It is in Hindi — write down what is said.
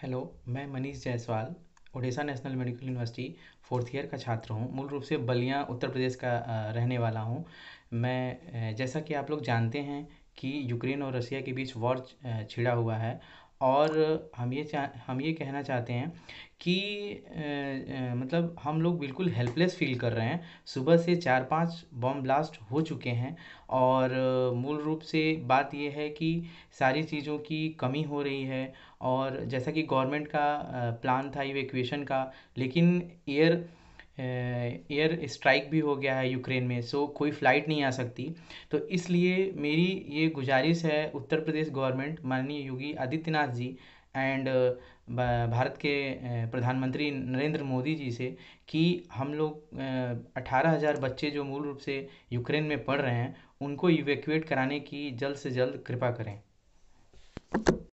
हेलो मैं Manish Jaiswal Odisha national medical university fourth year का छात्र हूँ मूल रूप से बलिया उत्तर प्रदेश का रहने वाला हूँ मैं जैसा कि आप लोग जानते हैं कि यूक्रेन और रशिया के बीच वॉर छिड़ा हुआ है और हम ये चाह हम ये कहना चाहते हैं कि मतलब हम लोग बिल्कुल हेल्पलेस फील कर रहे हैं सुबह से चार पांच बम ब्लास्ट हो चुके हैं और मूल रूप से बात यह है कि सारी चीज़ों की कमी हो रही है और जैसा कि गवर्नमेंट का प्लान था इवेक्यूएशन का लेकिन एयर एयर स्ट्राइक भी हो गया है यूक्रेन में सो कोई फ़्लाइट नहीं आ सकती तो इसलिए मेरी ये गुजारिश है उत्तर प्रदेश गवर्नमेंट माननीय योगी आदित्यनाथ जी एंड भारत के प्रधानमंत्री नरेंद्र मोदी जी से कि हम लोग अठारह हज़ार बच्चे जो मूल रूप से यूक्रेन में पढ़ रहे हैं उनको इवेक्यूएट कराने की जल्द से जल्द कृपा करें